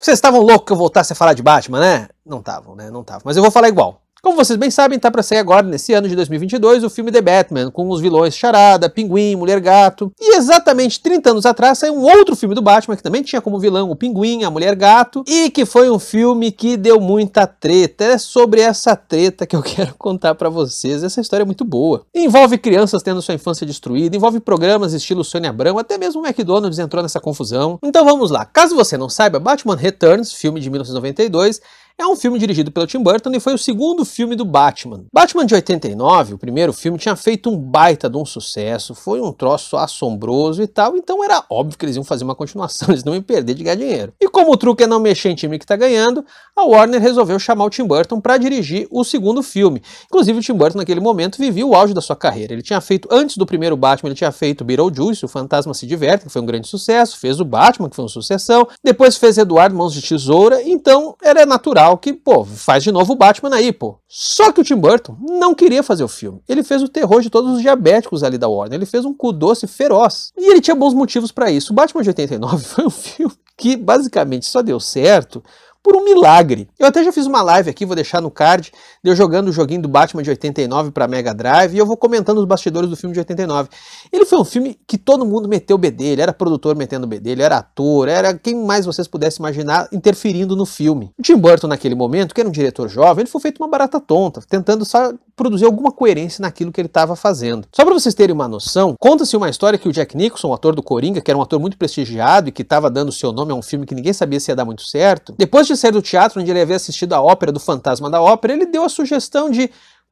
Vocês estavam loucos que eu voltasse a falar de Batman, né? Não estavam, né? Não estavam. Mas eu vou falar igual. Como vocês bem sabem, está para sair agora, nesse ano de 2022, o filme The Batman, com os vilões Charada, Pinguim, Mulher Gato. E exatamente 30 anos atrás saiu um outro filme do Batman, que também tinha como vilão o Pinguim, a Mulher Gato, e que foi um filme que deu muita treta. É sobre essa treta que eu quero contar para vocês. Essa história é muito boa. Envolve crianças tendo sua infância destruída, envolve programas estilo Sônia Abrão, até mesmo o McDonald's entrou nessa confusão. Então vamos lá. Caso você não saiba, Batman Returns, filme de 1992, é um filme dirigido pelo Tim Burton e foi o segundo filme do Batman. Batman de 89, o primeiro filme, tinha feito um baita de um sucesso, foi um troço assombroso e tal, então era óbvio que eles iam fazer uma continuação, eles não iam perder de ganhar dinheiro. E como o truque é não mexer em time que tá ganhando, a Warner resolveu chamar o Tim Burton para dirigir o segundo filme. Inclusive, o Tim Burton naquele momento vivia o auge da sua carreira. Ele tinha feito, antes do primeiro Batman, ele tinha feito Beetlejuice, O Fantasma Se Diverte, que foi um grande sucesso, fez o Batman, que foi uma sucessão, depois fez Eduardo Mãos de Tesoura, então era natural tal, que, pô, faz de novo o Batman aí, pô. Só que o Tim Burton não queria fazer o filme. Ele fez o terror de todos os diabéticos ali da Warner. Ele fez um cu doce feroz. E ele tinha bons motivos para isso. O Batman de 89 foi um filme que basicamente só deu certo por um milagre. Eu até já fiz uma live aqui, vou deixar no card, de eu jogando o joguinho do Batman de 89 para Mega Drive e eu vou comentando os bastidores do filme de 89. Ele foi um filme que todo mundo meteu o BD, ele era produtor metendo o BD, ele era ator, era quem mais vocês pudessem imaginar interferindo no filme. O Tim Burton naquele momento, que era um diretor jovem, ele foi feito uma barata tonta, tentando só produzir alguma coerência naquilo que ele estava fazendo. Só para vocês terem uma noção, conta-se uma história que o Jack Nicholson, o ator do Coringa, que era um ator muito prestigiado e que estava dando seu nome a um filme que ninguém sabia se ia dar muito certo, depois de sair do teatro, onde ele havia assistido a ópera do Fantasma da Ópera, ele deu a sugestão de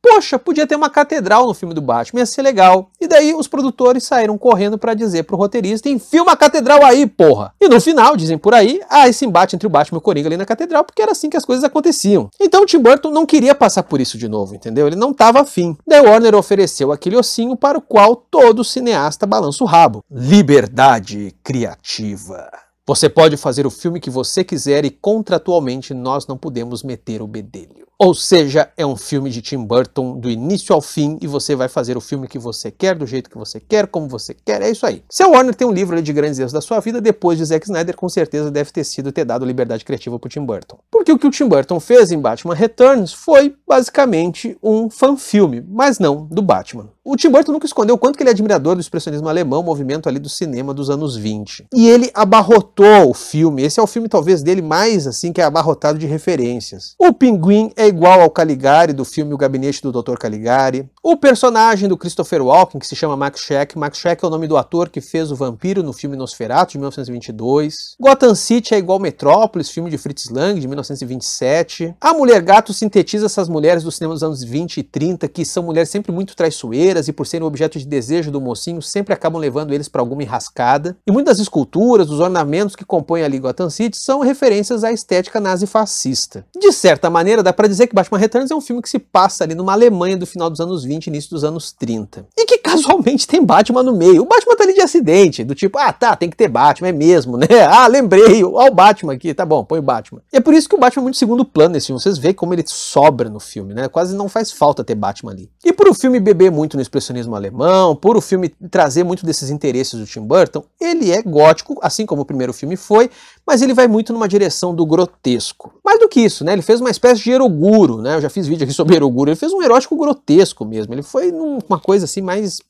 Poxa, podia ter uma catedral no filme do Batman, ia ser legal. E daí os produtores saíram correndo para dizer pro roteirista: enfia a catedral aí, porra! E no final, dizem por aí, há ah, esse embate entre o Batman e o Coringa ali na catedral, porque era assim que as coisas aconteciam. Então o Tim Burton não queria passar por isso de novo, entendeu? Ele não tava afim. Daí Warner ofereceu aquele ossinho para o qual todo cineasta balança o rabo: liberdade criativa. Você pode fazer o filme que você quiser e contratualmente nós não podemos meter o bedelho. Ou seja, é um filme de Tim Burton do início ao fim e você vai fazer o filme que você quer, do jeito que você quer, como você quer, é isso aí. Sam Warner tem um livro de grandes erros da sua vida, depois de Zack Snyder com certeza deve ter sido ter dado liberdade criativa pro Tim Burton. Porque o que o Tim Burton fez em Batman Returns foi basicamente um fanfilme, mas não do Batman. O Tim Burton nunca escondeu o quanto que ele é admirador do expressionismo alemão, movimento ali do cinema dos anos 20. E ele abarrotou o filme. Esse é o filme talvez dele mais assim que é abarrotado de referências. O Pinguim é igual ao Caligari do filme O Gabinete do Dr. Caligari. O personagem do Christopher Walken, que se chama Max Scheck, Max Scheck é o nome do ator que fez o vampiro no filme Nosferatu de 1922. Gotham City é igual Metrópolis, filme de Fritz Lang de 1927. A Mulher Gato sintetiza essas mulheres do cinema dos anos 20 e 30 que são mulheres sempre muito traiçoeiras e por serem objeto de desejo do mocinho, sempre acabam levando eles para alguma enrascada. E muitas esculturas, os ornamentos que compõem a Gotham City são referências à estética nazi-fascista. De certa maneira, dá para dizer que Batman Returns é um filme que se passa ali numa Alemanha do final dos anos 20 início dos anos 30. E que casualmente tem Batman no meio. O Batman tá ali de acidente, do tipo, ah, tá, tem que ter Batman, é mesmo, né? Ah, lembrei, olha o Batman aqui, tá bom, põe o Batman. E é por isso que o Batman é muito segundo plano nesse filme. Vocês veem como ele sobra no filme, né? Quase não faz falta ter Batman ali. E por o filme beber muito no expressionismo alemão, por o filme trazer muito desses interesses do Tim Burton, ele é gótico, assim como o primeiro filme foi, mas ele vai muito numa direção do grotesco. Mais do que isso, né? Ele fez uma espécie de eroguro, né? Eu já fiz vídeo aqui sobre eroguro. Ele fez um erótico grotesco mesmo. Ele foi numa coisa assim mais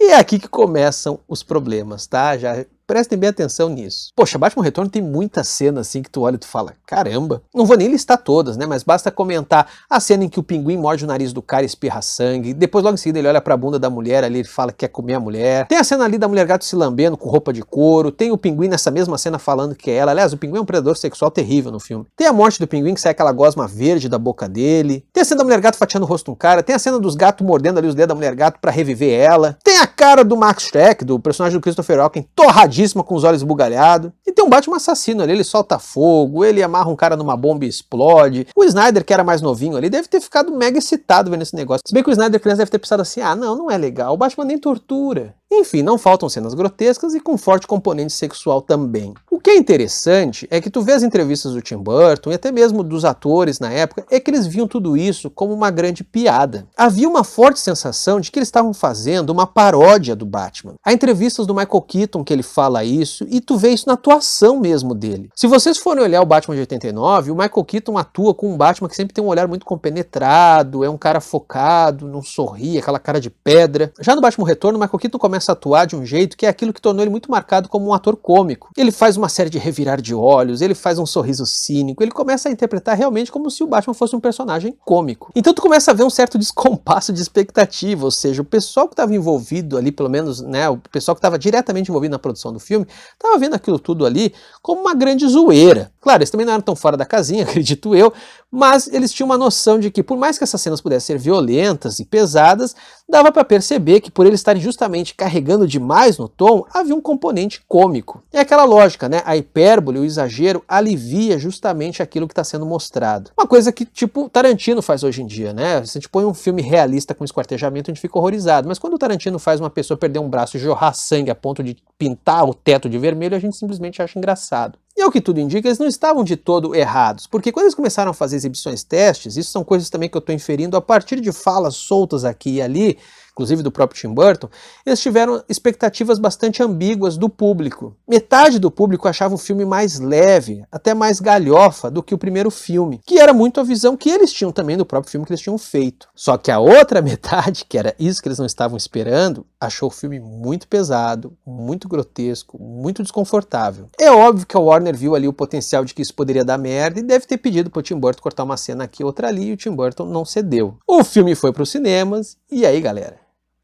e é aqui que começam os problemas, tá? Já Prestem bem atenção nisso. Poxa, Batman Retorno tem muita cena assim que tu olha e tu fala, caramba. Não vou nem listar todas, né? Mas basta comentar a cena em que o pinguim morde o nariz do cara e espirra sangue. Depois, logo em seguida, ele olha pra bunda da mulher ali, e fala que quer comer a mulher. Tem a cena ali da mulher gato se lambendo com roupa de couro. Tem o pinguim nessa mesma cena falando que é ela. Aliás, o pinguim é um predador sexual terrível no filme. Tem a morte do pinguim que sai aquela gosma verde da boca dele. Tem a cena da mulher gato fatiando o rosto de um cara. Tem a cena dos gatos mordendo ali os dedos da mulher gato para reviver ela. Tem a cara do Max Schreck, do personagem do Christopher Walken, torradíssima com os olhos bugalhados. E tem um Batman assassino ali, ele solta fogo, ele amarra um cara numa bomba e explode. O Snyder, que era mais novinho ali, deve ter ficado mega excitado vendo esse negócio. Se bem que o Snyder criança deve ter pensado assim, ah, não, não é legal, o Batman nem tortura. Enfim, não faltam cenas grotescas e com forte componente sexual também. O que é interessante é que tu vê as entrevistas do Tim Burton e até mesmo dos atores na época, é que eles viam tudo isso como uma grande piada. Havia uma forte sensação de que eles estavam fazendo uma paródia do Batman. Há entrevistas do Michael Keaton que ele fala isso e tu vê isso na atuação mesmo dele. Se vocês forem olhar o Batman de 89, o Michael Keaton atua com um Batman que sempre tem um olhar muito compenetrado, é um cara focado, não sorri, aquela cara de pedra. Já no Batman Retorno, o Michael Keaton começa começa a atuar de um jeito que é aquilo que tornou ele muito marcado como um ator cômico. Ele faz uma série de revirar de olhos, ele faz um sorriso cínico, ele começa a interpretar realmente como se o Batman fosse um personagem cômico. Então tu começa a ver um certo descompasso de expectativa, ou seja, o pessoal que estava envolvido ali, pelo menos, né, o pessoal que estava diretamente envolvido na produção do filme, estava vendo aquilo tudo ali como uma grande zoeira. Claro, eles também não eram tão fora da casinha, acredito eu, mas eles tinham uma noção de que, por mais que essas cenas pudessem ser violentas e pesadas, dava para perceber que por eles estarem justamente carregando carregando demais no tom, havia um componente cômico. É aquela lógica, né? A hipérbole, o exagero, alivia justamente aquilo que está sendo mostrado. Uma coisa que, tipo, Tarantino faz hoje em dia, né? Se a gente põe um filme realista com esquartejamento, a gente fica horrorizado. Mas quando o Tarantino faz uma pessoa perder um braço e jorrar sangue a ponto de pintar o teto de vermelho, a gente simplesmente acha engraçado. E ao é que tudo indica, eles não estavam de todo errados, porque quando eles começaram a fazer exibições testes, isso são coisas também que eu estou inferindo a partir de falas soltas aqui e ali, inclusive do próprio Tim Burton, eles tiveram expectativas bastante ambíguas do público. Metade do público achava o filme mais leve, até mais galhofa do que o primeiro filme, que era muito a visão que eles tinham também do próprio filme que eles tinham feito. Só que a outra metade, que era isso que eles não estavam esperando, achou o filme muito pesado, muito grotesco, muito desconfortável. É óbvio que a Warner viu ali o potencial de que isso poderia dar merda e deve ter pedido pro Tim Burton cortar uma cena aqui, outra ali, e o Tim Burton não cedeu. O filme foi para os cinemas, e aí, galera?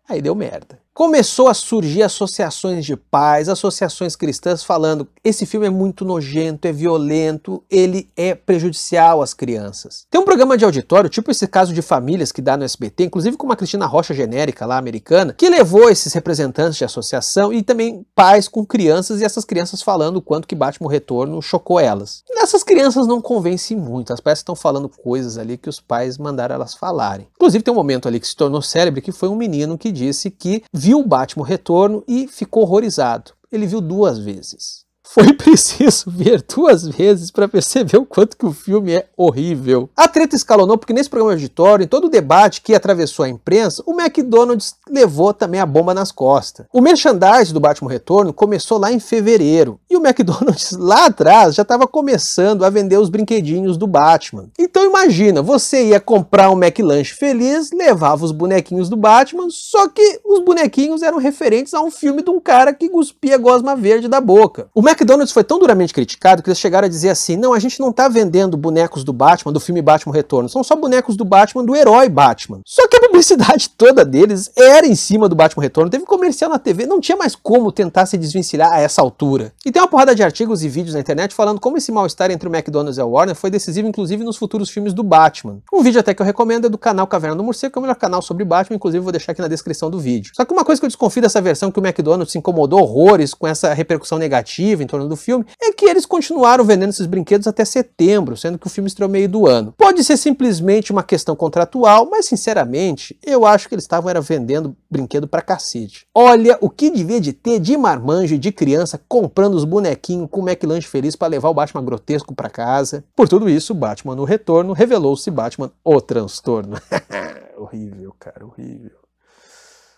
Aí deu merda começou a surgir associações de pais, associações cristãs falando: esse filme é muito nojento, é violento, ele é prejudicial às crianças. Tem um programa de auditório, tipo esse caso de famílias que dá no SBT, inclusive com uma Cristina Rocha genérica lá americana, que levou esses representantes de associação e também pais com crianças e essas crianças falando o quanto que Batman Retorno chocou elas. E essas crianças não convencem muito, as peças estão falando coisas ali que os pais mandaram elas falarem. Inclusive tem um momento ali que se tornou célebre que foi um menino que disse que viu o Batman Retorno e ficou horrorizado. Ele viu duas vezes. Foi preciso ver duas vezes para perceber o quanto que o filme é horrível. A treta escalonou porque nesse programa auditório, em todo o debate que atravessou a imprensa, o McDonald's levou também a bomba nas costas. O merchandising do Batman Retorno começou lá em fevereiro e o McDonald's lá atrás já estava começando a vender os brinquedinhos do Batman. Então imagina, você ia comprar um McLanche feliz, levava os bonequinhos do Batman, só que os bonequinhos eram referentes a um filme de um cara que cuspia gosma verde da boca. O Mac McDonald's foi tão duramente criticado que eles chegaram a dizer assim: não, a gente não está vendendo bonecos do Batman, do filme Batman Retorno, são só bonecos do Batman, do herói Batman. Só que a publicidade toda deles era em cima do Batman Retorno, teve comercial na TV, não tinha mais como tentar se desvencilhar a essa altura. E tem uma porrada de artigos e vídeos na internet falando como esse mal-estar entre o McDonald's e a Warner foi decisivo, inclusive, nos futuros filmes do Batman. Um vídeo até que eu recomendo é do canal Caverna do Morcego, que é o melhor canal sobre Batman, inclusive vou deixar aqui na descrição do vídeo. Só que uma coisa que eu desconfio dessa versão que o McDonald's se incomodou horrores com essa repercussão negativa em torno do filme é que eles continuaram vendendo esses brinquedos até setembro, sendo que o filme estreou meio do ano. Pode ser simplesmente uma questão contratual, mas sinceramente, eu acho que eles estavam era vendendo brinquedo pra cacete. Olha o que devia de ter de marmanjo e de criança comprando os bonequinhos com o McLanche feliz para levar o Batman grotesco para casa. Por tudo isso, Batman no retorno revelou-se Batman o transtorno. horrível, cara, horrível.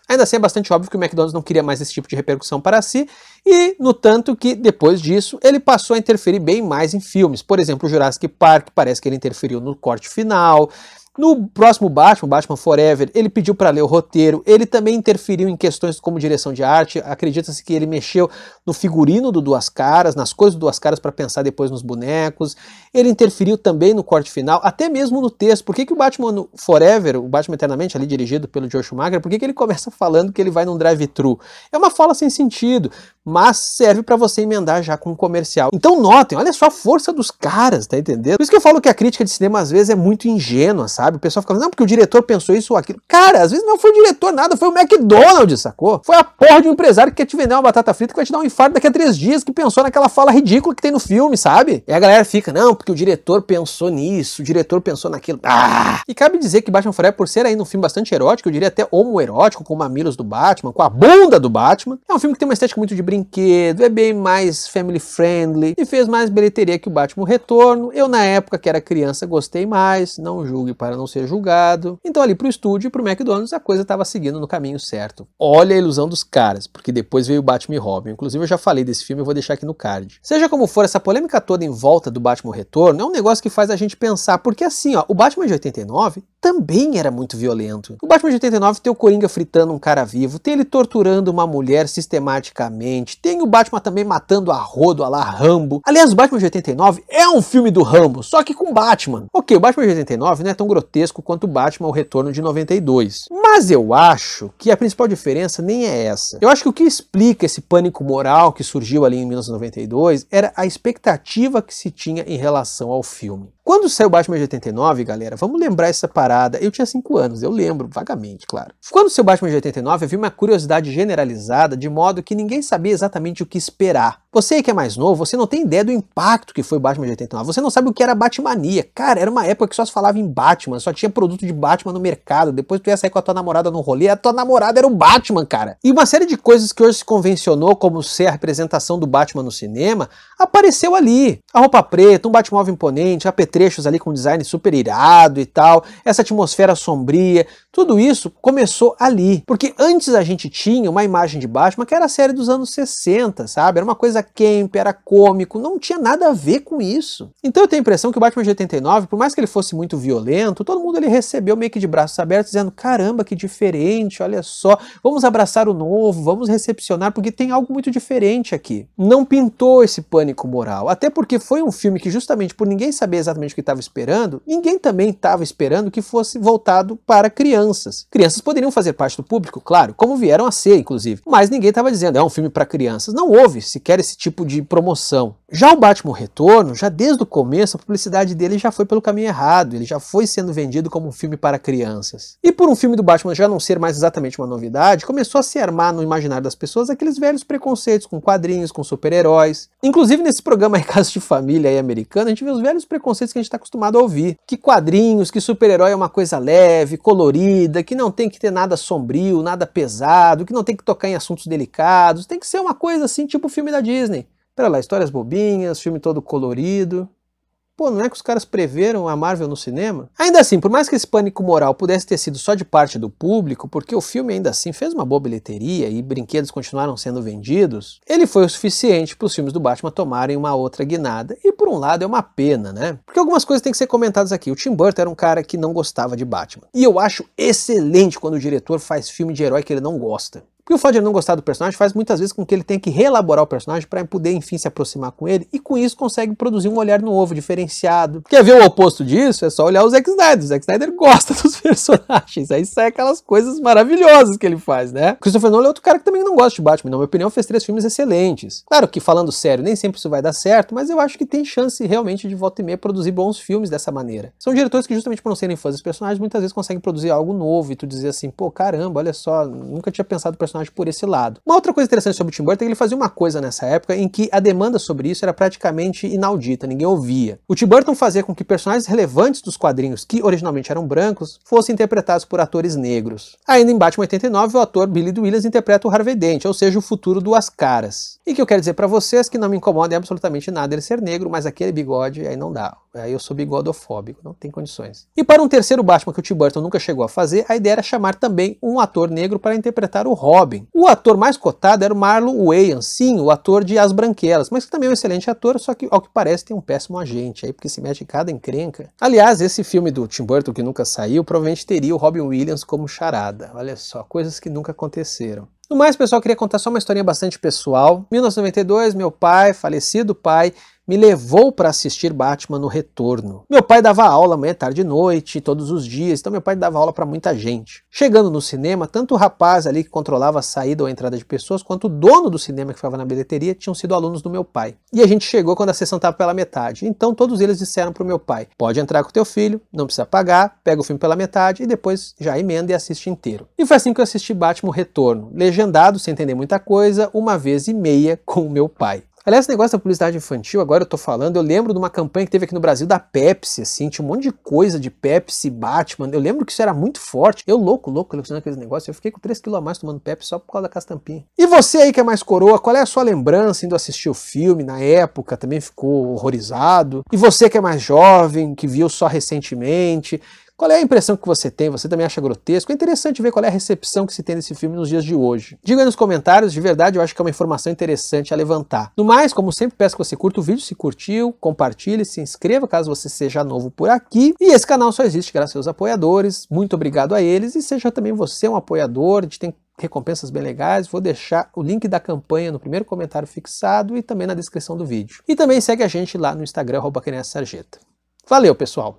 Ainda assim, é bastante óbvio que o McDonald's não queria mais esse tipo de repercussão para si, e no tanto que, depois disso, ele passou a interferir bem mais em filmes. Por exemplo, Jurassic Park, parece que ele interferiu no corte final, no próximo Batman, Batman Forever, ele pediu para ler o roteiro, ele também interferiu em questões como direção de arte, acredita-se que ele mexeu no figurino do Duas Caras, nas coisas do Duas Caras para pensar depois nos bonecos, ele interferiu também no corte final, até mesmo no texto, por que, que o Batman Forever, o Batman Eternamente, ali dirigido pelo Joe Schumacher, por que, que ele começa falando que ele vai num drive-thru? É uma fala sem sentido, mas serve para você emendar já com um comercial. Então notem, olha só a força dos caras, tá entendendo? Por isso que eu falo que a crítica de cinema às vezes é muito ingênua, sabe? O pessoal fica falando, não, porque o diretor pensou isso ou aquilo. Cara, às vezes não foi o diretor nada, foi o McDonald's, sacou? Foi a porra de um empresário que quer te vender uma batata frita que vai te dar um infarto daqui a três dias, que pensou naquela fala ridícula que tem no filme, sabe? E a galera fica, não, porque o diretor pensou nisso, o diretor pensou naquilo. Ah! E cabe dizer que Batman Forever, por ser ainda um filme bastante erótico, eu diria até homoerótico, com mamilos do Batman, com a bunda do Batman, é um filme que tem uma estética muito de brinquedo, é bem mais family friendly e fez mais bilheteria que o Batman Retorno. Eu, na época que era criança, gostei mais, não julgue para não ser julgado. Então, ali pro estúdio e pro McDonald's, a coisa estava seguindo no caminho certo. Olha a ilusão dos caras, porque depois veio o Batman e Robin. Inclusive, eu já falei desse filme, eu vou deixar aqui no card. Seja como for, essa polêmica toda em volta do Batman Retorno é um negócio que faz a gente pensar, porque assim, ó, o Batman de 89 também era muito violento. O Batman de 89 tem o Coringa fritando um cara vivo, tem ele torturando uma mulher sistematicamente, tem o Batman também matando a rodo a lá Rambo. Aliás, o Batman de 89 é um filme do Rambo, só que com Batman. Ok, o Batman de 89 não é tão grotesco quanto o Batman O Retorno de 92. Mas eu acho que a principal diferença nem é essa. Eu acho que o que explica esse pânico moral que surgiu ali em 1992 era a expectativa que se tinha em relação ao filme. Quando saiu Batman de 89, galera, vamos lembrar essa parada. Eu tinha 5 anos, eu lembro, vagamente, claro. Quando saiu Batman de 89, vi uma curiosidade generalizada, de modo que ninguém sabia exatamente o que esperar. Você que é mais novo, você não tem ideia do impacto que foi o Batman de 89. Você não sabe o que era Batmania. Cara, era uma época que só se falava em Batman, só tinha produto de Batman no mercado. Depois tu ia sair com a tua namorada no rolê, a tua namorada era o Batman, cara. E uma série de coisas que hoje se convencionou como ser a representação do Batman no cinema, apareceu ali. A roupa preta, um Batmóvel imponente, a PT trechos ali com design super irado e tal, essa atmosfera sombria, tudo isso começou ali. Porque antes a gente tinha uma imagem de Batman que era a série dos anos 60, sabe? Era uma coisa camp, era cômico, não tinha nada a ver com isso. Então eu tenho a impressão que o Batman de 89, por mais que ele fosse muito violento, todo mundo ele recebeu meio que de braços abertos, dizendo: caramba, que diferente, olha só, vamos abraçar o novo, vamos recepcionar, porque tem algo muito diferente aqui. Não pintou esse pânico moral, até porque foi um filme que, justamente por ninguém saber exatamente que estava esperando, ninguém também estava esperando que fosse voltado para crianças. Crianças poderiam fazer parte do público, claro, como vieram a ser, inclusive, mas ninguém estava dizendo é um filme para crianças. Não houve sequer esse tipo de promoção. Já o Batman Retorno, já desde o começo, a publicidade dele já foi pelo caminho errado, ele já foi sendo vendido como um filme para crianças. E por um filme do Batman já não ser mais exatamente uma novidade, começou a se armar no imaginário das pessoas aqueles velhos preconceitos com quadrinhos, com super-heróis. Inclusive nesse programa em casa de Família aí americano, a gente vê os velhos preconceitos coisas que a gente está acostumado a ouvir. Que quadrinhos, que super-herói é uma coisa leve, colorida, que não tem que ter nada sombrio, nada pesado, que não tem que tocar em assuntos delicados, tem que ser uma coisa assim, tipo o filme da Disney. Pera lá, histórias bobinhas, filme todo colorido. Pô, não é que os caras preveram a Marvel no cinema? Ainda assim, por mais que esse pânico moral pudesse ter sido só de parte do público, porque o filme ainda assim fez uma boa bilheteria e brinquedos continuaram sendo vendidos, ele foi o suficiente para os filmes do Batman tomarem uma outra guinada. E por um lado é uma pena, né? Porque algumas coisas têm que ser comentadas aqui. O Tim Burton era um cara que não gostava de Batman. E eu acho excelente quando o diretor faz filme de herói que ele não gosta. Porque o fato de ele não gostar do personagem faz muitas vezes com que ele tenha que reelaborar o personagem para poder, enfim, se aproximar com ele, e com isso consegue produzir um olhar novo, diferenciado. Quer é ver o oposto disso? É só olhar o Zack Snyder. O Zack Snyder gosta dos personagens, aí sai aquelas coisas maravilhosas que ele faz, né? Christopher Nolan é outro cara que também não gosta de Batman, na minha opinião, fez três filmes excelentes. Claro que, falando sério, nem sempre isso vai dar certo, mas eu acho que tem chance realmente de volta e meia produzir bons filmes dessa maneira. São diretores que, justamente por não serem fãs dos personagens, muitas vezes conseguem produzir algo novo e tu dizer assim, pô, caramba, olha só, nunca tinha pensado no personagem personagem por esse lado. Uma outra coisa interessante sobre o Tim Burton é que ele fazia uma coisa nessa época em que a demanda sobre isso era praticamente inaudita, ninguém ouvia. O Tim Burton fazia com que personagens relevantes dos quadrinhos, que originalmente eram brancos, fossem interpretados por atores negros. Ainda em Batman 89, o ator Billy Williams interpreta o Harvey Dent, ou seja, o futuro duas caras. E que eu quero dizer para vocês é que não me incomoda absolutamente nada ele ser negro, mas aquele bigode aí não dá. Aí eu sou bigodofóbico, não tem condições. E para um terceiro Batman que o Tim Burton nunca chegou a fazer, a ideia era chamar também um ator negro para interpretar o Robin Robin. O ator mais cotado era o Marlon Wayans, sim, o ator de As Branquelas, mas que também é um excelente ator, só que ao que parece tem um péssimo agente aí, porque se mete em cada encrenca. Aliás, esse filme do Tim Burton que nunca saiu, provavelmente teria o Robin Williams como charada. Olha só, coisas que nunca aconteceram. No mais, pessoal, queria contar só uma historinha bastante pessoal. 1992, meu pai, falecido pai, me levou para assistir Batman no retorno. Meu pai dava aula manhã, tarde e noite, todos os dias, então meu pai dava aula para muita gente. Chegando no cinema, tanto o rapaz ali que controlava a saída ou a entrada de pessoas, quanto o dono do cinema que ficava na bilheteria tinham sido alunos do meu pai. E a gente chegou quando a sessão estava pela metade. Então todos eles disseram para o meu pai: "Pode entrar com teu filho, não precisa pagar, pega o filme pela metade e depois já emenda e assiste inteiro". E foi assim que eu assisti Batman o Retorno, legendado sem entender muita coisa, uma vez e meia com o meu pai. Aliás, esse negócio da publicidade infantil, agora eu tô falando, eu lembro de uma campanha que teve aqui no Brasil da Pepsi, assim, tinha um monte de coisa de Pepsi, Batman, eu lembro que isso era muito forte. Eu louco, louco, colecionando aqueles negócios, eu fiquei com 3kg a mais tomando Pepsi só por causa da tampinhas. E você aí que é mais coroa, qual é a sua lembrança indo assistir o filme na época, também ficou horrorizado? E você que é mais jovem, que viu só recentemente, qual é a impressão que você tem? Você também acha grotesco? É interessante ver qual é a recepção que se tem desse filme nos dias de hoje. Diga aí nos comentários, de verdade, eu acho que é uma informação interessante a levantar. No mais, como sempre, peço que você curta o vídeo, se curtiu, compartilhe, se inscreva caso você seja novo por aqui. E esse canal só existe graças aos apoiadores. Muito obrigado a eles e seja também você um apoiador. A gente tem recompensas bem legais. Vou deixar o link da campanha no primeiro comentário fixado e também na descrição do vídeo. E também segue a gente lá no Instagram, arroba Sarjeta. Valeu, pessoal!